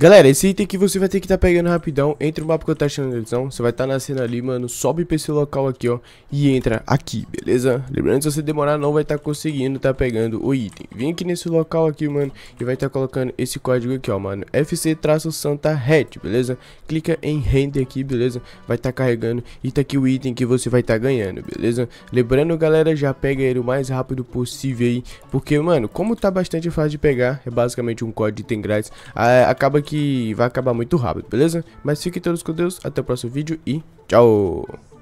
Galera, esse item que você vai ter que estar tá pegando rapidão, entra no mapa que eu tô achando na edição, você vai estar tá na cena ali, mano, sobe pra esse local aqui, ó, e entra aqui, beleza? Lembrando, se você demorar, não vai estar tá conseguindo tá pegando o item. Vem aqui nesse local aqui, mano, e vai estar tá colocando esse código aqui, ó, mano, FC-Santa Red, beleza? Clica em render aqui, beleza? Vai estar tá carregando e tá aqui o item que você vai estar tá ganhando, beleza? Lembrando, galera, já pega ele o mais rápido possível aí, porque, mano, como tá bastante fácil de pegar, é basicamente um código de item grátis, acaba que que vai acabar muito rápido, beleza? Mas fiquem todos com Deus, até o próximo vídeo e tchau!